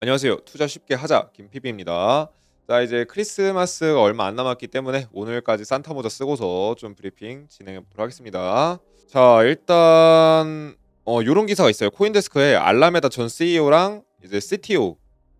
안녕하세요. 투자 쉽게 하자 김피비입니다. 자 이제 크리스마스가 얼마 안 남았기 때문에 오늘까지 산타 모자 쓰고서 좀 브리핑 진행해 보도록 하겠습니다. 자 일단 어 요런 기사가 있어요. 코인데스크에 알라메다 전 CEO랑 이제 CTO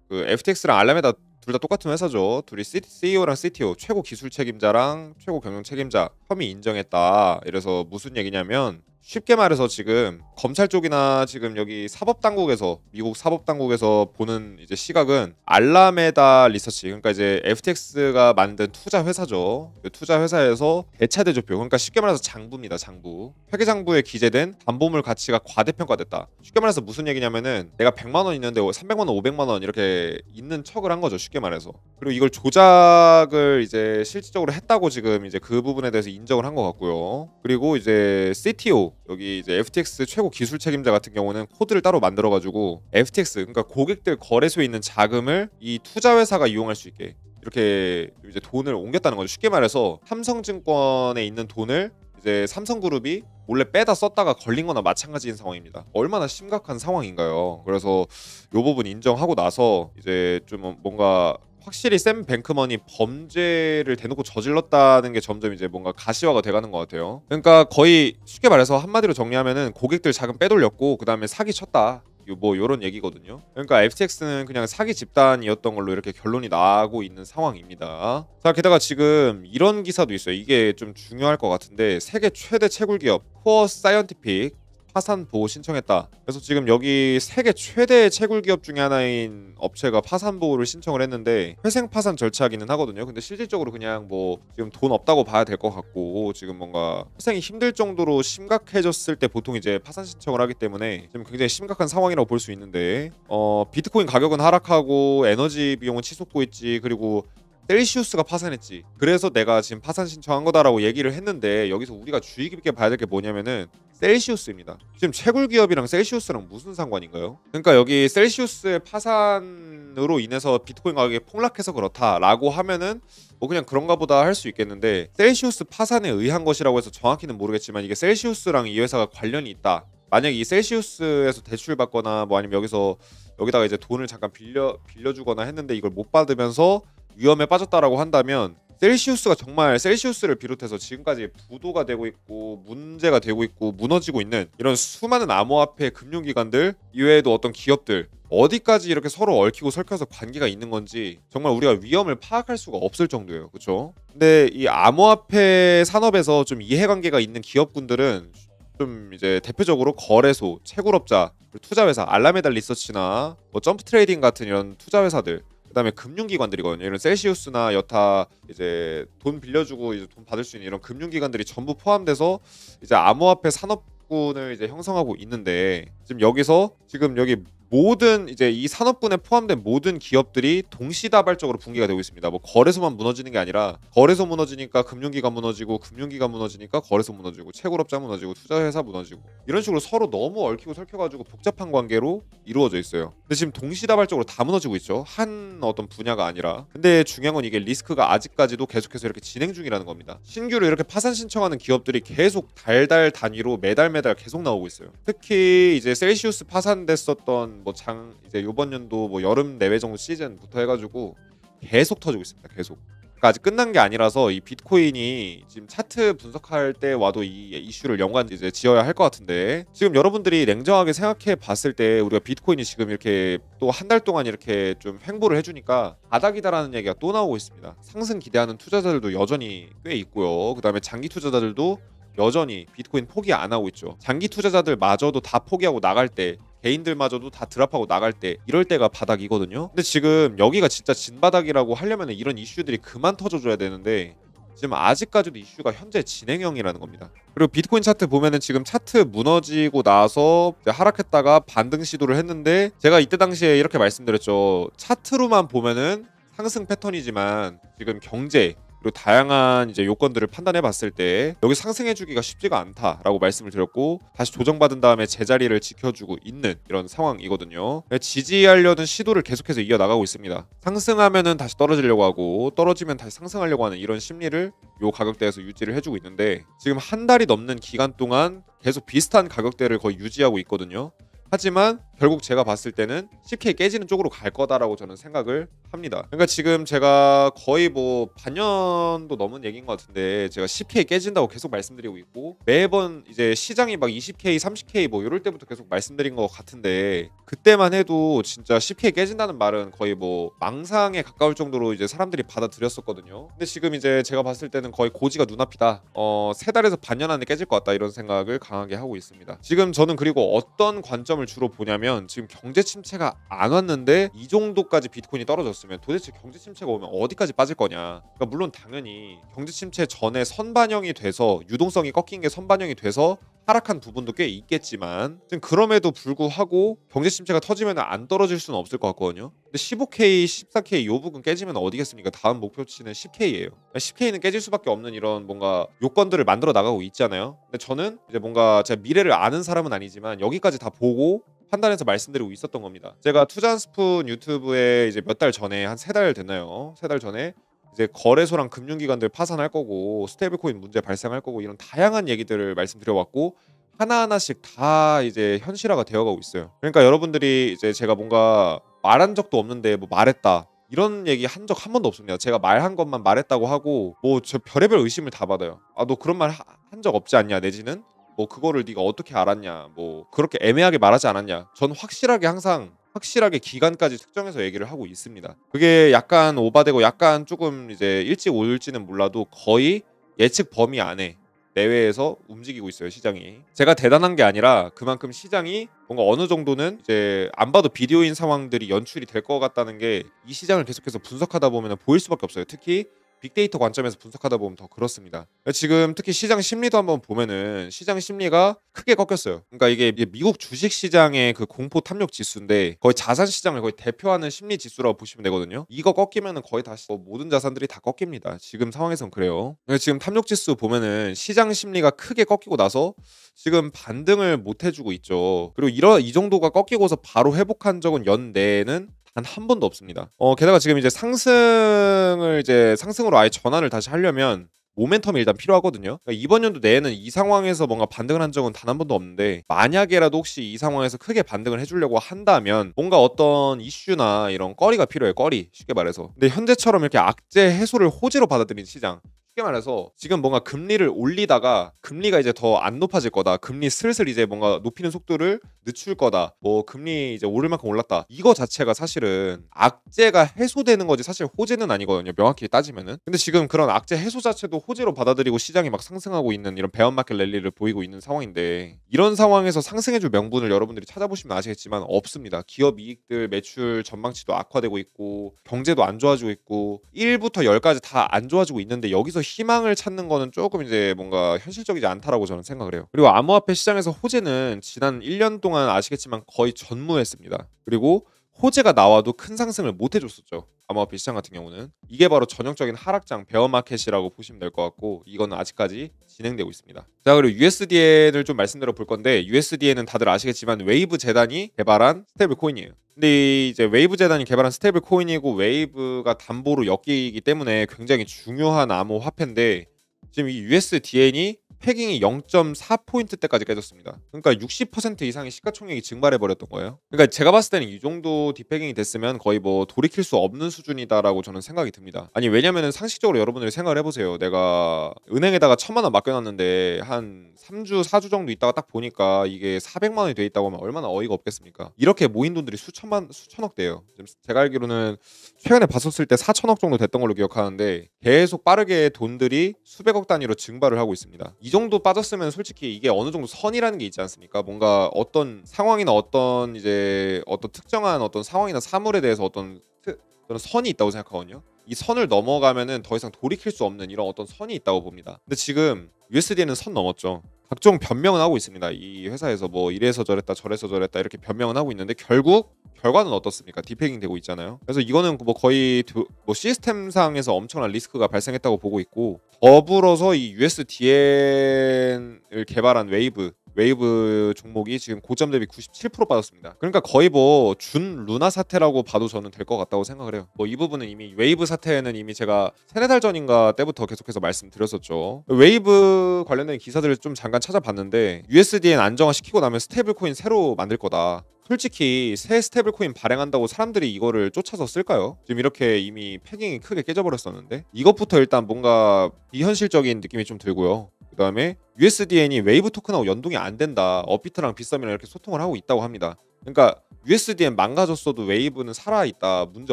그 FTX랑 알라메다 둘 다 똑같은 회사죠. 둘이 CEO랑 CTO 최고 기술 책임자랑 최고 경영 책임자 혐의 인정했다. 이래서 무슨 얘기냐면 쉽게 말해서 지금 검찰 쪽이나 지금 여기 사법 당국에서 미국 사법 당국에서 보는 이제 시각은 알라메다 리서치 그러니까 이제 FTX가 만든 투자 회사죠. 그 투자 회사에서 대차 대조표 그러니까 쉽게 말해서 장부입니다. 장부 회계 장부에 기재된 담보물 가치가 과대평가됐다. 쉽게 말해서 무슨 얘기냐면은 내가 100만 원 있는데 300만 원, 500만 원 이렇게 있는 척을 한 거죠. 쉽게 말해서 그리고 이걸 조작을 이제 실질적으로 했다고 지금 이제 그 부분에 대해서 인정을 한 것 같고요. 그리고 이제 CTO 여기 이제 FTX 최고 기술 책임자 같은 경우는 코드를 따로 만들어 가지고 FTX 그러니까 고객들 거래소에 있는 자금을 이 투자 회사가 이용할 수 있게 이렇게 이제 돈을 옮겼다는 거죠. 쉽게 말해서 삼성증권에 있는 돈을 이제 삼성그룹이 원래 빼다 썼다가 걸린 거나 마찬가지인 상황입니다. 얼마나 심각한 상황인가요? 그래서 요 부분 인정하고 나서 이제 좀 뭔가 확실히 샘 뱅크먼이 범죄를 대놓고 저질렀다는 게 점점 이제 뭔가 가시화가 돼가는 것 같아요. 그러니까 거의 쉽게 말해서 한마디로 정리하면은 고객들 자금 빼돌렸고 그 다음에 사기 쳤다. 뭐 이런 얘기거든요. 그러니까 FTX는 그냥 사기 집단이었던 걸로 이렇게 결론이 나고 있는 상황입니다. 자 게다가 지금 이런 기사도 있어요. 이게 좀 중요할 것 같은데 세계 최대 채굴 기업 코어 사이언티픽 파산 보호 신청했다. 그래서 지금 여기 세계 최대 채굴 기업 중에 하나인 업체가 파산 보호를 신청을 했는데 회생 파산 절차기는 하거든요. 근데 실질적으로 그냥 뭐 지금 돈 없다고 봐야 될 것 같고 지금 뭔가 회생이 힘들 정도로 심각해졌을 때 보통 이제 파산 신청을 하기 때문에 지금 굉장히 심각한 상황이라고 볼 수 있는데 어 비트코인 가격은 하락하고 에너지 비용은 치솟고 있지 그리고 셀시우스가 파산했지. 그래서 내가 지금 파산 신청한 거다라고 얘기를 했는데 여기서 우리가 주의 깊게 봐야 될 게 뭐냐면은 셀시우스입니다. 지금 채굴 기업이랑 셀시우스랑 무슨 상관인가요? 그러니까 여기 셀시우스의 파산으로 인해서 비트코인 가격이 폭락해서 그렇다라고 하면은 뭐 그냥 그런가 보다 할 수 있겠는데 셀시우스 파산에 의한 것이라고 해서 정확히는 모르겠지만 이게 셀시우스랑 이 회사가 관련이 있다. 만약 이 셀시우스에서 대출 받거나 뭐 아니면 여기서 여기다가 이제 돈을 잠깐 빌려 빌려주거나 했는데 이걸 못 받으면서 위험에 빠졌다라고 한다면 셀시우스가 정말 셀시우스를 비롯해서 지금까지 부도가 되고 있고 문제가 되고 있고 무너지고 있는 이런 수많은 암호화폐 금융기관들 이외에도 어떤 기업들 어디까지 이렇게 서로 얽히고 설켜서 관계가 있는 건지 정말 우리가 위험을 파악할 수가 없을 정도예요. 그쵸 근데 이 암호화폐 산업에서 좀 이해관계가 있는 기업군들은 좀 이제 대표적으로 거래소, 채굴업자, 투자회사, 알라메달 리서치나 뭐 점프 트레이딩 같은 이런 투자회사들 그다음에 금융기관들이거든요. 이런 셀시우스나 여타 이제 돈 빌려주고 이제 돈 받을 수 있는 이런 금융기관들이 전부 포함돼서 이제 암호화폐 산업군을 이제 형성하고 있는데 지금 여기서 지금 여기 모든 이제 이 산업군에 포함된 모든 기업들이 동시다발적으로 붕괴가 되고 있습니다. 뭐 거래소만 무너지는 게 아니라 거래소 무너지니까 금융기관 무너지고 금융기관 무너지니까 거래소 무너지고 채굴업자 무너지고 투자회사 무너지고 이런 식으로 서로 너무 얽히고 설켜가지고 복잡한 관계로 이루어져 있어요. 근데 지금 동시다발적으로 다 무너지고 있죠. 한 어떤 분야가 아니라. 근데 중요한 건 이게 리스크가 아직까지도 계속해서 이렇게 진행 중이라는 겁니다. 신규로 이렇게 파산 신청하는 기업들이 계속 달달 단위로 매달 매달 계속 나오고 있어요. 특히 이제 셀시우스 파산됐었던 뭐장 이제 이번 연도 뭐 여름 내외 정도 시즌부터 해가지고 계속 터지고 있습니다. 계속. 그러니까 아직 끝난 게 아니라서 이 비트코인이 지금 차트 분석할 때 와도 이 이슈를 연관 이제 지어야 할 것 같은데 지금 여러분들이 냉정하게 생각해 봤을 때 우리가 비트코인이 지금 이렇게 또 한 달 동안 이렇게 좀 횡보를 해주니까 바닥이다라는 얘기가 또 나오고 있습니다. 상승 기대하는 투자자들도 여전히 꽤 있고요. 그 다음에 장기 투자자들도 여전히 비트코인 포기 안 하고 있죠. 장기 투자자들 마저도 다 포기하고 나갈 때 개인들마저도 다 드랍하고 나갈 때 이럴 때가 바닥이거든요. 근데 지금 여기가 진짜 진바닥이라고 하려면 이런 이슈들이 그만 터져줘야 되는데 지금 아직까지도 이슈가 현재 진행형이라는 겁니다. 그리고 비트코인 차트 보면은 지금 차트 무너지고 나서 하락했다가 반등 시도를 했는데 제가 이때 당시에 이렇게 말씀드렸죠. 차트로만 보면은 상승 패턴이지만 지금 경제 그리고 다양한 이제 요건들을 판단해 봤을 때 여기 상승해 주기가 쉽지가 않다라고 말씀을 드렸고 다시 조정받은 다음에 제자리를 지켜주고 있는 이런 상황이거든요. 네, 지지하려는 시도를 계속해서 이어나가고 있습니다. 상승하면은 다시 떨어지려고 하고 떨어지면 다시 상승하려고 하는 이런 심리를 요 가격대에서 유지를 해주고 있는데 지금 한 달이 넘는 기간 동안 계속 비슷한 가격대를 거의 유지하고 있거든요. 하지만 결국 제가 봤을 때는 10K 깨지는 쪽으로 갈 거다라고 저는 생각을 합니다. 그러니까 지금 제가 거의 뭐 반년도 넘은 얘기인 것 같은데 제가 10K 깨진다고 계속 말씀드리고 있고 매번 이제 시장이 막 20K, 30K 뭐 이럴 때부터 계속 말씀드린 것 같은데 그때만 해도 진짜 10K 깨진다는 말은 거의 뭐 망상에 가까울 정도로 이제 사람들이 받아들였었거든요. 근데 지금 이제 제가 봤을 때는 거의 고지가 눈앞이다. 어, 세 달에서 반년 안에 깨질 것 같다 이런 생각을 강하게 하고 있습니다. 지금 저는 그리고 어떤 관점을 주로 보냐면 뭐면 지금 경제 침체가 안 왔는데 이 정도까지 비트코인이 떨어졌으면 도대체 경제 침체가 오면 어디까지 빠질 거냐. 그러니까 물론 당연히 경제 침체 전에 선반영이 돼서 유동성이 꺾인 게 선반영이 돼서 하락한 부분도 꽤 있겠지만 지금 그럼에도 불구하고 경제 침체가 터지면 안 떨어질 수는 없을 것 같거든요. 근데 15K, 14K 요 부분 깨지면 어디겠습니까? 다음 목표치는 10K예요. 10K는 그러니까 깨질 수밖에 없는 이런 뭔가 요건들을 만들어 나가고 있잖아요. 근데 저는 이제 뭔가 제가 미래를 아는 사람은 아니지만 여기까지 다 보고 판단해서 말씀드리고 있었던 겁니다. 제가 투자스푼 유튜브에 이제 몇 달 전에 한 세 달 됐나요? 세 달 전에 이제 거래소랑 금융기관들 파산할 거고 스테이블코인 문제 발생할 거고 이런 다양한 얘기들을 말씀드려왔고 하나하나씩 다 이제 현실화가 되어가고 있어요. 그러니까 여러분들이 이제 제가 뭔가 말한 적도 없는데 뭐 말했다 이런 얘기 한 적 한 번도 없습니다. 제가 말한 것만 말했다고 하고 뭐 저 별의별 의심을 다 받아요. 아 너 그런 말 한 적 없지 않냐 내지는 뭐 그거를 네가 어떻게 알았냐 뭐 그렇게 애매하게 말하지 않았냐 전 확실하게 항상 확실하게 기간까지 측정해서 얘기를 하고 있습니다 그게 약간 오바되고 약간 조금 이제 일찍 올지는 몰라도 거의 예측 범위 안에 내외에서 움직이고 있어요 시장이 제가 대단한 게 아니라 그만큼 시장이 뭔가 어느 정도는 이제 안 봐도 비디오인 상황들이 연출이 될 것 같다는 게 이 시장을 계속해서 분석하다 보면 보일 수밖에 없어요 특히 빅데이터 관점에서 분석하다 보면 더 그렇습니다. 지금 특히 시장 심리도 한번 보면은 시장 심리가 크게 꺾였어요. 그러니까 이게 미국 주식 시장의 그 공포 탐욕 지수인데 거의 자산 시장을 거의 대표하는 심리 지수라고 보시면 되거든요. 이거 꺾이면은 거의 다시 뭐 모든 자산들이 다 꺾입니다. 지금 상황에선 그래요. 지금 탐욕 지수 보면은 시장 심리가 크게 꺾이고 나서 지금 반등을 못 해주고 있죠. 그리고 이런 이 정도가 꺾이고서 바로 회복한 적은 연내는 단한 번도 없습니다. 어, 게다가 지금 이제 상승을 이제 상승으로 아예 전환을 다시 하려면 모멘텀이 일단 필요하거든요. 그러니까 이번 연도 내에는 이 상황에서 뭔가 반등을 한 적은 단 한 번도 없는데 만약에라도 혹시 이 상황에서 크게 반등을 해주려고 한다면 뭔가 어떤 이슈나 이런 꺼리가 필요해 요 꺼리 쉽게 말해서. 근데 현재처럼 이렇게 악재 해소를 호재로 받아들인 시장 쉽게 말해서 지금 뭔가 금리를 올리다가 금리가 이제 더 안 높아질 거다. 금리 슬슬 이제 뭔가 높이는 속도를 늦출 거다. 뭐 금리 이제 오를 만큼 올랐다. 이거 자체가 사실은 악재가 해소되는 거지 사실 호재는 아니거든요. 명확히 따지면은. 근데 지금 그런 악재 해소 자체도 호재로 받아들이고 시장이 막 상승하고 있는 이런 배언마켓 랠리를 보이고 있는 상황인데 이런 상황에서 상승해줄 명분을 여러분들이 찾아보시면 아시겠지만 없습니다. 기업 이익들 매출 전망치도 악화되고 있고 경제도 안 좋아지고 있고 1부터 10까지 다 안 좋아지고 있는데 여기서 희망을 찾는 거는 조금 이제 뭔가 현실적이지 않다라고 저는 생각을 해요. 그리고 암호화폐 시장에서 호재는 지난 1년 동안 동안 아시겠지만 거의 전무했습니다. 그리고 호재가 나와도 큰 상승을 못 해줬었죠. 암호화폐 시장 같은 경우는 이게 바로 전형적인 하락장 베어마켓이라고 보시면 될 것 같고 이건 아직까지 진행되고 있습니다. 자 그리고 USDN을 좀 말씀드려 볼 건데 USDN은 다들 아시겠지만 웨이브 재단이 개발한 스테이블 코인이에요. 근데 이제 웨이브 재단이 개발한 스테이블 코인이고 웨이브가 담보로 엮이기 때문에 굉장히 중요한 암호화폐인데 지금 이 USDN이 패깅이 0.4포인트 때까지 깨졌습니다. 그러니까 60% 이상의 시가총액이 증발해버렸던 거예요. 그러니까 제가 봤을 때는 이 정도 디패깅이 됐으면 거의 뭐 돌이킬 수 없는 수준이다라고 저는 생각이 듭니다. 아니 왜냐면은 상식적으로 여러분들이 생각을 해보세요. 내가 은행에다가 천만 원 맡겨놨는데 한 3주, 4주 정도 있다가 딱 보니까 이게 400만 원이 돼 있다고 하면 얼마나 어이가 없겠습니까? 이렇게 모인 돈들이 수천만, 수천억 돼요. 제가 알기로는 최근에 봤었을 때 4천억 정도 됐던 걸로 기억하는데 계속 빠르게 돈들이 수백억 단위로 증발을 하고 있습니다. 이 정도 빠졌으면 솔직히 이게 어느 정도 선이라는 게 있지 않습니까? 뭔가 어떤 상황이나 어떤 이제 어떤 특정한 어떤 상황이나 사물에 대해서 어떤 트, 저는 선이 있다고 생각하거든요. 이 선을 넘어가면은 더 이상 돌이킬 수 없는 이런 어떤 선이 있다고 봅니다. 근데 지금 USD는 선 넘었죠. 각종 변명은 하고 있습니다. 이 회사에서 뭐 이래서 저랬다 저래서 저랬다 이렇게 변명은 하고 있는데 결국 결과는 어떻습니까? 디패이 되고 있잖아요. 그래서 이거는 뭐 거의 뭐 시스템상에서 엄청난 리스크가 발생했다고 보고 있고 더불어서 이 USDN을 개발한 웨이브 웨이브 종목이 지금 고점 대비 97% 빠졌습니다. 그러니까 거의 뭐 준 루나 사태라고 봐도 저는 될 것 같다고 생각을 해요. 뭐 이 부분은 이미 웨이브 사태는 이미 제가 세네 달 전인가 때부터 계속해서 말씀드렸었죠. 웨이브 관련된 기사들을 좀 잠깐 찾아봤는데 USDN 안정화시키고 나면 스테이블코인 새로 만들 거다. 솔직히 새 스테블 코인 발행한다고 사람들이 이거를 쫓아서 쓸까요? 지금 이렇게 이미 패깅이 크게 깨져버렸었는데 이것부터 일단 뭔가 비현실적인 느낌이 좀 들고요. 그다음에 USDN이 웨이브 토큰하고 연동이 안 된다. 업비트랑 비썸이랑 이렇게 소통을 하고 있다고 합니다. 그러니까 USDN 망가졌어도 웨이브는 살아 있다. 문제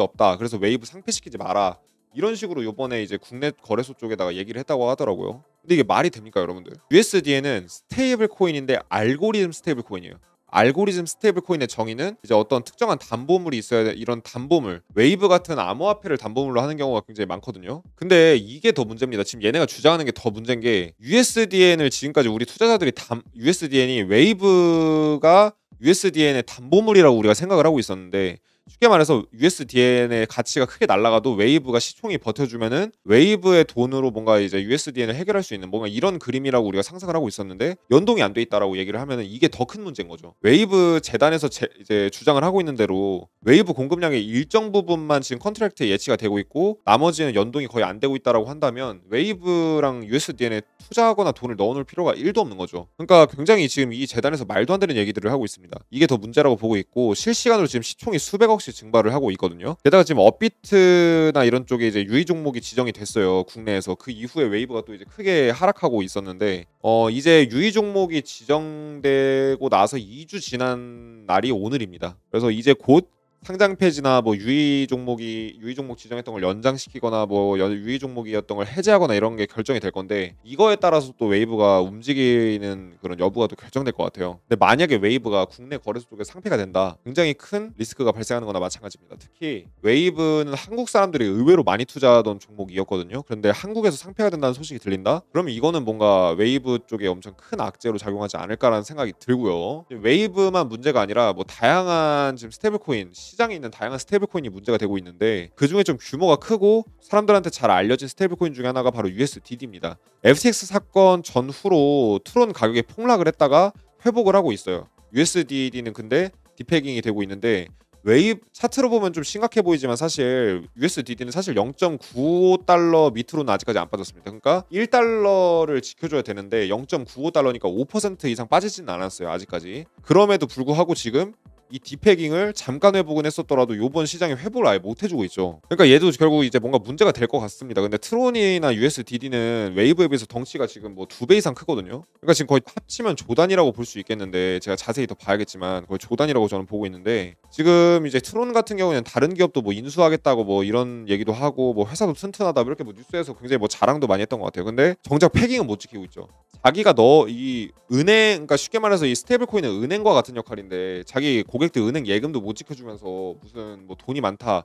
없다. 그래서 웨이브 상폐시키지 마라. 이런 식으로 요번에 이제 국내 거래소 쪽에다가 얘기를 했다고 하더라고요. 근데 이게 말이 됩니까, 여러분들? USDN은 스테이블 코인인데 알고리즘 스테이블 코인이에요. 알고리즘 스테이블 코인의 정의는 이제 어떤 특정한 담보물이 있어야 돼 이런 담보물 웨이브 같은 암호화폐를 담보물로 하는 경우가 굉장히 많거든요 근데 이게 더 문제입니다 지금 얘네가 주장하는 게 더 문제인 게 USDN을 지금까지 우리 투자자들이 담, USDN이 웨이브가 USDN의 담보물이라고 우리가 생각을 하고 있었는데 쉽게 말해서 USDN의 가치가 크게 날라가도 웨이브가 시총이 버텨주면은 웨이브의 돈으로 뭔가 이제 USDN을 해결할 수 있는 뭔가 이런 그림이라고 우리가 상상을 하고 있었는데 연동이 안 돼 있다라고 얘기를 하면은 이게 더 큰 문제인 거죠. 웨이브 재단에서 제, 이제 주장을 하고 있는 대로 웨이브 공급량의 일정 부분만 지금 컨트랙트에 예치가 되고 있고 나머지는 연동이 거의 안 되고 있다라고 한다면 웨이브랑 USDN에 투자하거나 돈을 넣어놓을 필요가 1도 없는 거죠. 그러니까 굉장히 지금 이 재단에서 말도 안 되는 얘기들을 하고 있습니다. 이게 더 문제라고 보고 있고 실시간으로 지금 시총이 수백억 수억씩 증발을 하고 있거든요. 게다가 지금 업비트나 이런 쪽에 이제 유의 종목이 지정이 됐어요. 국내에서 그 이후에 웨이브가 또 이제 크게 하락하고 있었는데 어 이제 유의 종목이 지정되고 나서 2주 지난 날이 오늘입니다. 그래서 이제 곧 상장 폐지나 뭐 유의 종목이 유의 종목 지정했던 걸 연장시키거나 뭐 유의 종목이었던 걸 해제하거나 이런 게 결정이 될 건데 이거에 따라서 또 웨이브가 움직이는 그런 여부가 또 결정될 것 같아요. 근데 만약에 웨이브가 국내 거래소 쪽에 상폐가 된다, 굉장히 큰 리스크가 발생하는 거나 마찬가지입니다. 특히 웨이브는 한국 사람들이 의외로 많이 투자하던 종목이었거든요. 그런데 한국에서 상폐가 된다는 소식이 들린다? 그러면 이거는 뭔가 웨이브 쪽에 엄청 큰 악재로 작용하지 않을까라는 생각이 들고요. 웨이브만 문제가 아니라 뭐 다양한 지금 스테이블코인 시장에 있는 다양한 스테이블 코인이 문제가 되고 있는데 그 중에 좀 규모가 크고 사람들한테 잘 알려진 스테이블 코인 중에 하나가 바로 USDD입니다. FTX 사건 전후로 트론 가격이 폭락을 했다가 회복을 하고 있어요. USDD는 근데 디패깅이 되고 있는데 웨이브 차트로 보면 좀 심각해 보이지만 사실 USDD는 사실 0.95달러 밑으로는 아직까지 안 빠졌습니다. 그러니까 1달러를 지켜줘야 되는데 0.95달러니까 5% 이상 빠지진 않았어요. 아직까지. 그럼에도 불구하고 지금 이 디패깅을 잠깐 회복은 했었더라도 요번 시장에 회복을 아예 못 해주고 있죠. 그러니까 얘도 결국 이제 뭔가 문제가 될 것 같습니다. 근데 트론이나 USDD는 웨이브에 비해서 덩치가 지금 뭐 두 배 이상 크거든요. 그러니까 지금 거의 합치면 조단이라고 볼 수 있겠는데 제가 자세히 더 봐야겠지만 거의 조단이라고 저는 보고 있는데 지금 이제 트론 같은 경우는 다른 기업도 뭐 인수하겠다고 뭐 이런 얘기도 하고 뭐 회사도 튼튼하다 뭐 이렇게 뭐 뉴스에서 굉장히 뭐 자랑도 많이 했던 것 같아요. 근데 정작 패깅은 못 지키고 있죠. 자기가 너 이 은행 그러니까 쉽게 말해서 이 스테이블 코인은 은행과 같은 역할인데 자기 고 고객들 은행 예금도 못 지켜주면서 무슨 뭐 돈이 많다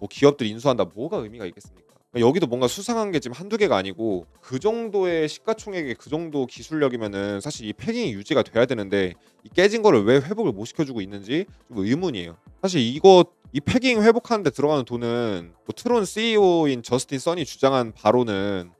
뭐 기업들 인수한다 뭐가 의미가 있겠습니까? 그러니까 여기도 뭔가 수상한 게 지금 한두 개가 아니고 그 정도의 시가총액에 그 정도 기술력이면은 사실 이 패깅이 유지가 돼야 되는데 이 깨진 거를 왜 회복을 못 시켜주고 있는지 좀 의문이에요. 사실 이거 이 패깅 회복하는데 들어가는 돈은 뭐 트론 CEO인 저스틴 써니 주장한 바로는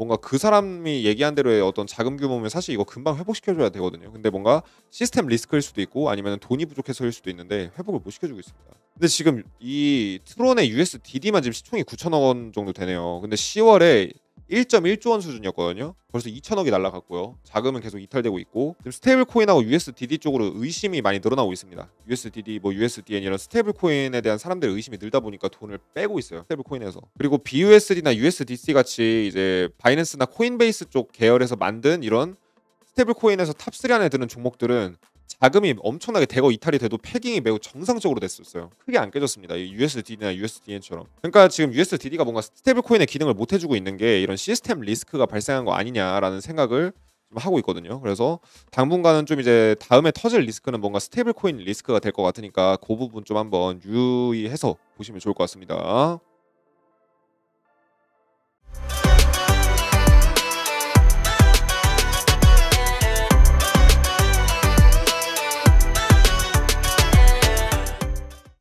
뭔가 그 사람이 얘기한 대로의 어떤 자금 규모면 사실 이거 금방 회복시켜줘야 되거든요. 근데 뭔가 시스템 리스크일 수도 있고 아니면 돈이 부족해서일 수도 있는데 회복을 못 시켜주고 있습니다. 근데 지금 이 트론의 USDD만 지금 시총이 9천억 원 정도 되네요. 근데 10월에 1.1조 원 수준이었거든요. 벌써 2천억이 날라갔고요. 자금은 계속 이탈되고 있고 지금 스테이블 코인하고 USDD 쪽으로 의심이 많이 늘어나고 있습니다. USDD, 뭐 USDN 이런 스테이블 코인에 대한 사람들의 의심이 늘다 보니까 돈을 빼고 있어요. 스테이블 코인에서. 그리고 BUSD나 USDC 같이 이제 바이낸스나 코인베이스 쪽 계열에서 만든 이런 스테이블 코인에서 탑 3 안에 드는 종목들은 자금이 엄청나게 대거 이탈이 돼도 패깅이 매우 정상적으로 됐었어요. 크게 안 깨졌습니다. USDD나 USDN처럼. 그러니까 지금 USDD가 뭔가 스테이블 코인의 기능을 못 해주고 있는 게 이런 시스템 리스크가 발생한 거 아니냐라는 생각을 하고 있거든요. 그래서 당분간은 좀 이제 다음에 터질 리스크는 뭔가 스테이블 코인 리스크가 될 것 같으니까 그 부분 좀 한번 유의해서 보시면 좋을 것 같습니다.